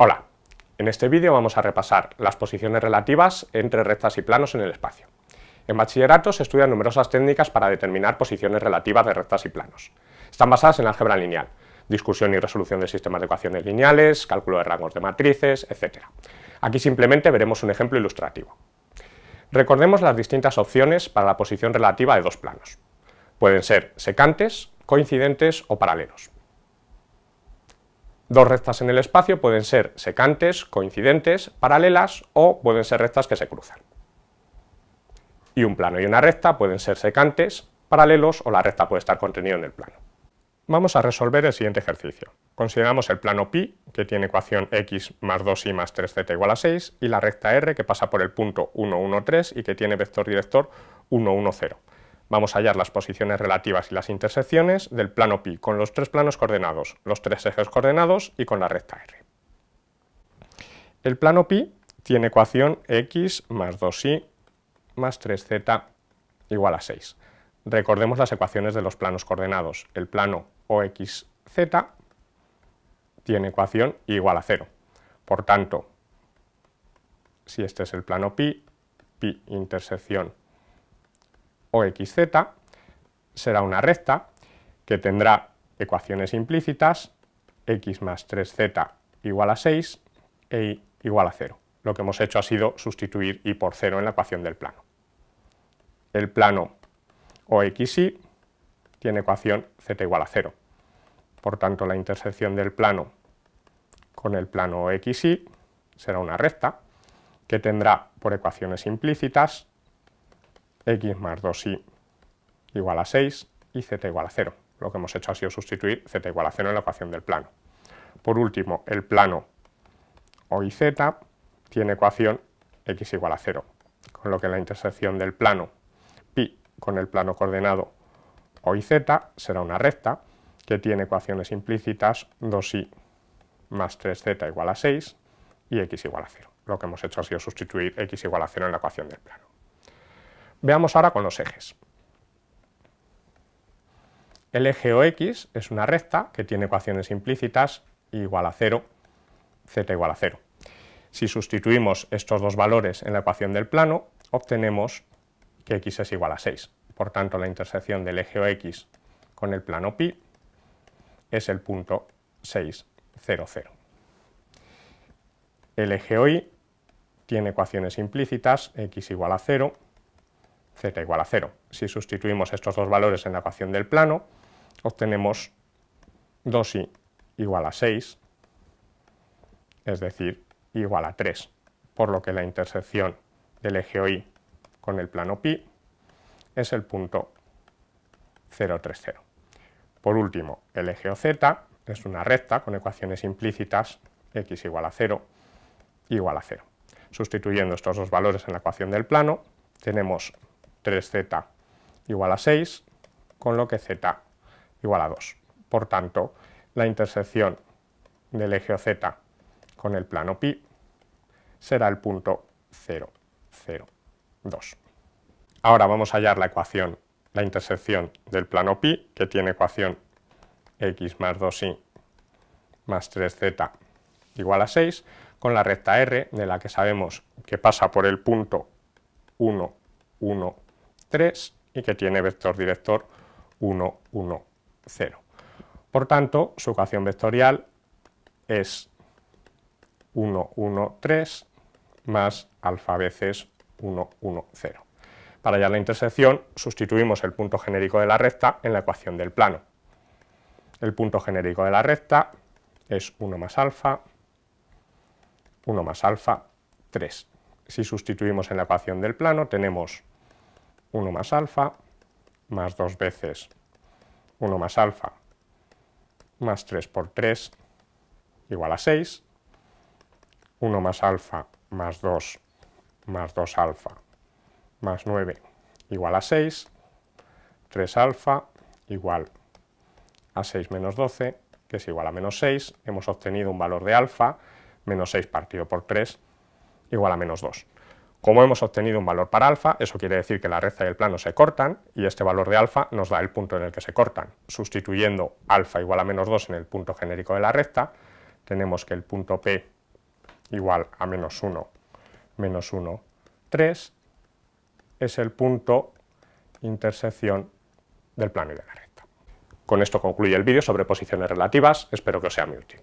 Hola, en este vídeo vamos a repasar las posiciones relativas entre rectas y planos en el espacio. En bachillerato se estudian numerosas técnicas para determinar posiciones relativas de rectas y planos. Están basadas en álgebra lineal, discusión y resolución de sistemas de ecuaciones lineales, cálculo de rangos de matrices, etc. Aquí simplemente veremos un ejemplo ilustrativo. Recordemos las distintas opciones para la posición relativa de dos planos. Pueden ser secantes, coincidentes o paralelos. Dos rectas en el espacio pueden ser secantes, coincidentes, paralelas o pueden ser rectas que se cruzan. Y un plano y una recta pueden ser secantes, paralelos o la recta puede estar contenida en el plano. Vamos a resolver el siguiente ejercicio. Consideramos el plano pi, que tiene ecuación x más 2y más 3z igual a 6, y la recta r, que pasa por el punto 1, 1, 3 y que tiene vector director 1, 1, 0. Vamos a hallar las posiciones relativas y las intersecciones del plano pi con los tres planos coordenados, los tres ejes coordenados y con la recta R. El plano pi tiene ecuación x más 2y más 3z igual a 6. Recordemos las ecuaciones de los planos coordenados. El plano OXZ tiene ecuación igual a 0. Por tanto, si este es el plano pi, pi intersección o xz será una recta que tendrá ecuaciones implícitas x más 3z igual a 6 e igual a 0. Lo que hemos hecho ha sido sustituir y por 0 en la ecuación del plano. El plano OXY tiene ecuación z igual a 0. Por tanto, la intersección del plano con el plano OXY será una recta que tendrá por ecuaciones implícitas x más 2y igual a 6 y z igual a 0. Lo que hemos hecho ha sido sustituir z igual a 0 en la ecuación del plano. Por último, el plano OIZ tiene ecuación x igual a 0, con lo que la intersección del plano pi con el plano coordenado OIZ será una recta que tiene ecuaciones implícitas 2 y más 3z igual a 6 y x igual a 0. Lo que hemos hecho ha sido sustituir x igual a 0 en la ecuación del plano. Veamos ahora con los ejes. El eje OX es una recta que tiene ecuaciones implícitas igual a 0, z igual a 0. Si sustituimos estos dos valores en la ecuación del plano, obtenemos que x es igual a 6. Por tanto, la intersección del eje OX con el plano pi es el punto 6, 0, 0. El eje OY tiene ecuaciones implícitas, x igual a 0, z igual a 0. Si sustituimos estos dos valores en la ecuación del plano, obtenemos 2i igual a 6, es decir, igual a 3, por lo que la intersección del eje OI con el plano pi es el punto 030. Por último, el eje OZ es una recta con ecuaciones implícitas x igual a 0 igual a 0. Sustituyendo estos dos valores en la ecuación del plano, tenemos 3z igual a 6, con lo que z igual a 2. Por tanto, la intersección del eje Z con el plano pi será el punto 0, 0, 2. Ahora vamos a hallar la ecuación, la intersección del plano pi, que tiene ecuación x más 2y más 3z igual a 6, con la recta r, de la que sabemos que pasa por el punto 1, 1, 3 y que tiene vector director 1, 1, 0. Por tanto, su ecuación vectorial es 1, 1, 3 más alfa veces 1, 1, 0. Para hallar la intersección sustituimos el punto genérico de la recta en la ecuación del plano. El punto genérico de la recta es 1 más alfa, 1 más alfa, 3. Si sustituimos en la ecuación del plano tenemos 1 más alfa, más 2 veces 1 más alfa, más 3 por 3, igual a 6, 1 más alfa más 2 más 2 alfa más 9 igual a 6, 3 alfa igual a 6 menos 12, que es igual a menos 6, hemos obtenido un valor de alfa, menos 6 partido por 3, igual a menos 2. Como hemos obtenido un valor para alfa, eso quiere decir que la recta y el plano se cortan, y este valor de alfa nos da el punto en el que se cortan. Sustituyendo alfa igual a menos 2 en el punto genérico de la recta, tenemos que el punto P igual a menos 1, menos 1, 3, es el punto intersección del plano y de la recta. Con esto concluye el vídeo sobre posiciones relativas, espero que os sea muy útil.